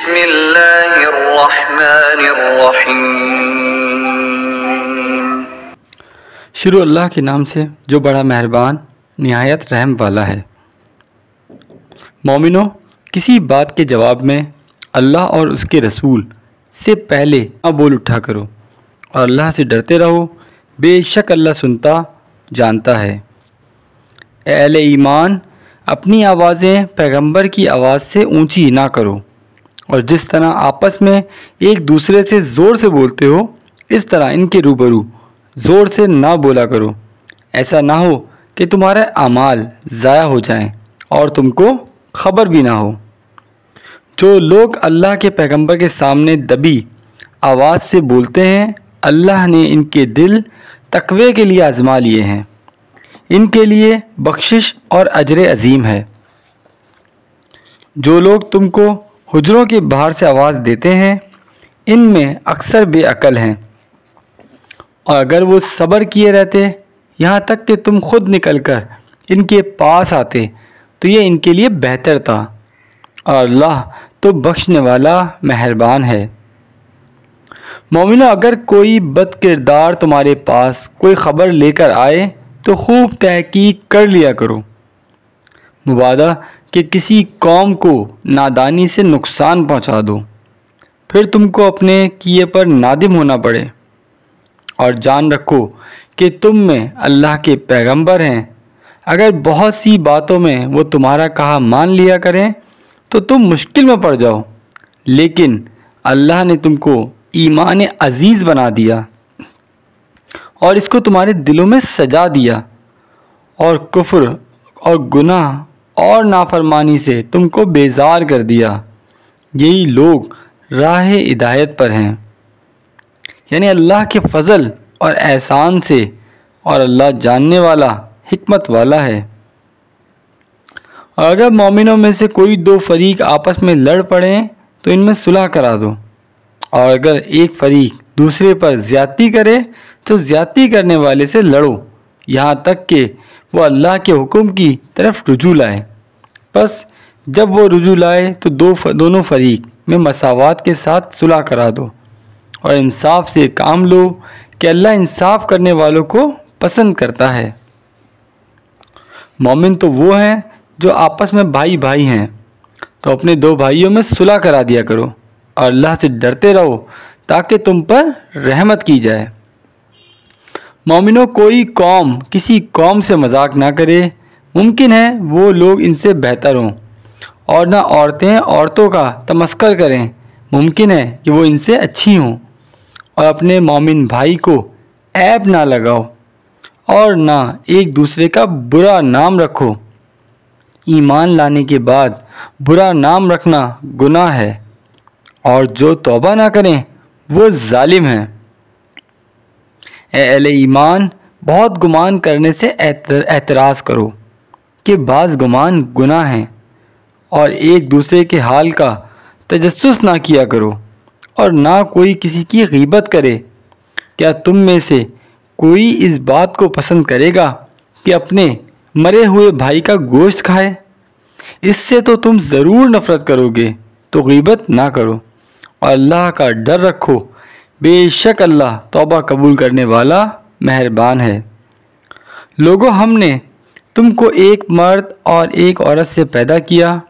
بسم الله الرحمन الرحيم शुरू अल्लाह के नाम से जो बड़ा मेहरबान नहायत रहम वाला है मोमिनों किसी बात के जवाब में अल्लाह और उसके रसूल से पहले ना बोल उठा करो और अल्लाह से डरते रहो बेशक अल्लाह सुनता जानता है अहल ईमान अपनी आवाज़ें पैगंबर की आवाज़ से ऊंची ना करो और जिस तरह आपस में एक दूसरे से ज़ोर से बोलते हो इस तरह इनके रूबरू ज़ोर से ना बोला करो ऐसा ना हो कि तुम्हारे अमाल ज़ाया हो जाएं और तुमको खबर भी ना हो जो लोग अल्लाह के पैगंबर के सामने दबी आवाज़ से बोलते हैं अल्लाह ने इनके दिल तकवे के लिए आज़मा लिए हैं इनके लिए बख्शिश और अजर अजीम है जो लोग तुमको हुजरों के बाहर से आवाज़ देते हैं इनमें अक्सर बेअकल हैं और अगर वो सब्र किए रहते यहाँ तक कि तुम खुद निकल कर इनके पास आते तो ये इनके लिए बेहतर था और अल्लाह तो बख्शने वाला मेहरबान है मोमिनो अगर कोई बद किरदार तुम्हारे पास कोई ख़बर लेकर आए तो खूब तहकीक कर लिया करो मुबादा कि किसी कौम को नादानी से नुकसान पहुंचा दो फिर तुमको अपने किए पर नादिम होना पड़े और जान रखो कि तुम में अल्लाह के पैगंबर हैं अगर बहुत सी बातों में वो तुम्हारा कहा मान लिया करें तो तुम मुश्किल में पड़ जाओ लेकिन अल्लाह ने तुमको ईमान अजीज़ बना दिया और इसको तुम्हारे दिलों में सजा दिया और कुफ्र और गुनाह और नाफरमानी से तुमको बेजार कर दिया यही लोग राह हिदायत पर हैं यानी अल्लाह के फजल और एहसान से और अल्लाह जानने वाला हिकमत वाला है और अगर मोमिनों में से कोई दो फरीक आपस में लड़ पड़े तो इनमें सुलह करा दो और अगर एक फरीक दूसरे पर ज़्यादती करे तो ज़्यादती करने वाले से लड़ो यहाँ तक कि वो अल्लाह के हुक्म की तरफ रुझू लाए बस जब वो रुजू लाए तो दो दोनों फरीक में मसावत के साथ सुलह करा दो और इंसाफ से काम लो कि अल्लाह इंसाफ करने वालों को पसंद करता है मोमिन तो वो हैं जो आपस में भाई भाई हैं तो अपने दो भाइयों में सुलह करा दिया करो और अल्लाह से डरते रहो ताकि तुम पर रहमत की जाए मोमिनों कोई कौम किसी कौम से मजाक ना करे मुमकिन है वो लोग इनसे बेहतर हों और ना औरतें औरतों का तमस्कर करें मुमकिन है कि वो इनसे अच्छी हों और अपने मोमिन भाई को ऐप ना लगाओ और ना एक दूसरे का बुरा नाम रखो ईमान लाने के बाद बुरा नाम रखना गुनाह है और जो तौबा ना करें वो जालिम हैं एल ईमान बहुत गुमान करने से एतराज़ करो के बाज़ गुमान गुनाह हैं और एक दूसरे के हाल का तजस ना किया करो और ना कोई किसी की गीबत करे क्या तुम में से कोई इस बात को पसंद करेगा कि अपने मरे हुए भाई का गोश्त खाए इससे तो तुम ज़रूर नफ़रत करोगे तो गीबत ना करो और अल्लाह का डर रखो बेशक अल्लाह तौबा कबूल करने वाला मेहरबान है लोगों हमने तुमको एक मर्द और एक औरत से पैदा किया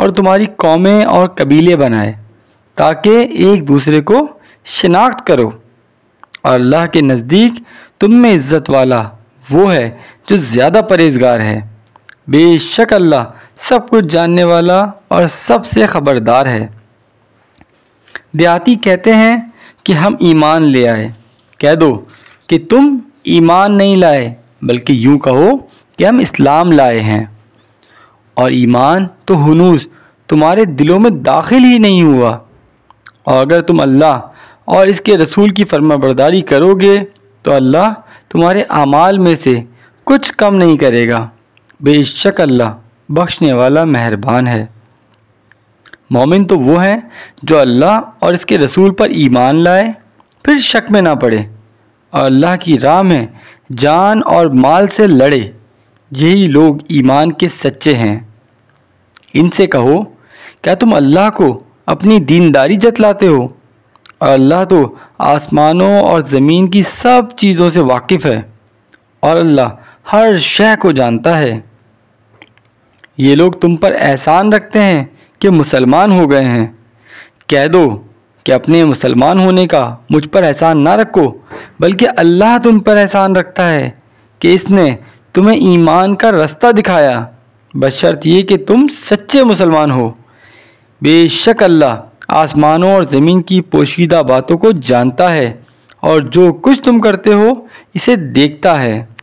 और तुम्हारी कौमें और कबीले बनाए ताकि एक दूसरे को शिनाख्त करो और अल्लाह के नज़दीक तुम में इज़्ज़त वाला वो है जो ज़्यादा परहेजगार है बेशक अल्लाह सब कुछ जानने वाला और सबसे ख़बरदार है देहाती कहते हैं कि हम ईमान ले आए कह दो कि तुम ईमान नहीं लाए बल्कि यूँ कहो कि हम इस्लाम लाए हैं और ईमान तो हनूस तुम्हारे दिलों में दाखिल ही नहीं हुआ और अगर तुम अल्लाह और इसके रसूल की फर्माबरदारी करोगे तो अल्लाह तुम्हारे अमाल में से कुछ कम नहीं करेगा बेशक अल्लाह बख्शने वाला मेहरबान है मोमिन तो वो हैं जो अल्लाह और इसके रसूल पर ईमान लाए फिर शक में ना पड़े और अल्लाह की राह में जान और माल से लड़े यही लोग ईमान के सच्चे हैं इनसे कहो क्या तुम अल्लाह को अपनी दीनदारी जतलाते हो और अल्लाह तो आसमानों और ज़मीन की सब चीज़ों से वाकिफ़ है और अल्लाह हर शह को जानता है ये लोग तुम पर एहसान रखते हैं कि मुसलमान हो गए हैं कह दो कि अपने मुसलमान होने का मुझ पर एहसान ना रखो बल्कि अल्लाह तुम पर एहसान रखता है कि इसने तुम्हें ईमान का रास्ता दिखाया बशर्त ये कि तुम सच्चे मुसलमान हो बेशक अल्लाह आसमानों और ज़मीन की पोशीदा बातों को जानता है और जो कुछ तुम करते हो इसे देखता है